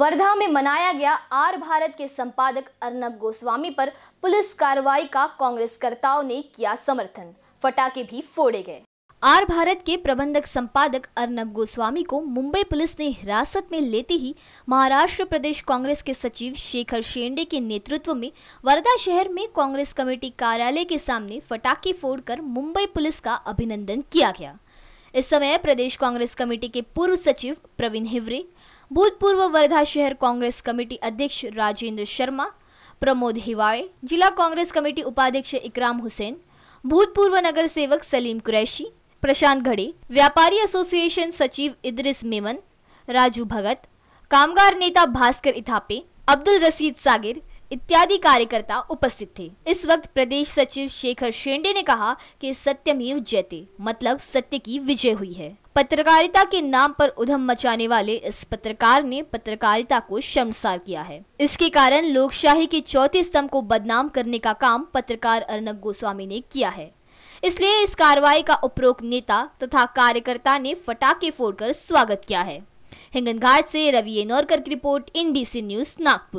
वर्धा में मनाया गया आर भारत के संपादक अर्नब गोस्वामी पर पुलिस कार्रवाई का कांग्रेसकर्ताओं ने किया समर्थन फटाके भी फोड़े गए आर भारत के प्रबंधक संपादक अर्नब गोस्वामी को मुंबई पुलिस ने हिरासत में लेते ही महाराष्ट्र प्रदेश कांग्रेस के सचिव शेखर शेंडे के नेतृत्व में वर्धा शहर में कांग्रेस कमेटी कार्यालय के सामने फटाके फोड़कर मुंबई पुलिस का अभिनंदन किया गया इस समय प्रदेश कांग्रेस कमेटी के पूर्व सचिव प्रवीण हिवरे भूतपूर्व वर्धा शहर कांग्रेस कमेटी अध्यक्ष राजेंद्र शर्मा प्रमोद हिवाड़े जिला कांग्रेस कमेटी उपाध्यक्ष इकराम हुसैन भूतपूर्व नगर सेवक सलीम कुरैशी प्रशांत घड़े व्यापारी एसोसिएशन सचिव इद्रिस मेमन राजू भगत कामगार नेता भास्कर इथापे अब्दुल रसीद सागिर इत्यादि कार्यकर्ता उपस्थित थे इस वक्त प्रदेश सचिव शेखर शेंडे ने कहा कि सत्यमेव जयते मतलब सत्य की विजय हुई है पत्रकारिता के नाम पर उधम मचाने वाले इस पत्रकार ने पत्रकारिता को शर्मसार किया है इसके कारण लोकशाही के चौथे स्तंभ को बदनाम करने का काम पत्रकार अर्नब गोस्वामी ने किया है इसलिए इस कार्रवाई का उपरोक्त नेता तथा कार्यकर्ता ने फटाके फोड़कर स्वागत किया है हिंगनघाट से रवि एनौरकर की रिपोर्ट एनबीसी न्यूज नागपुर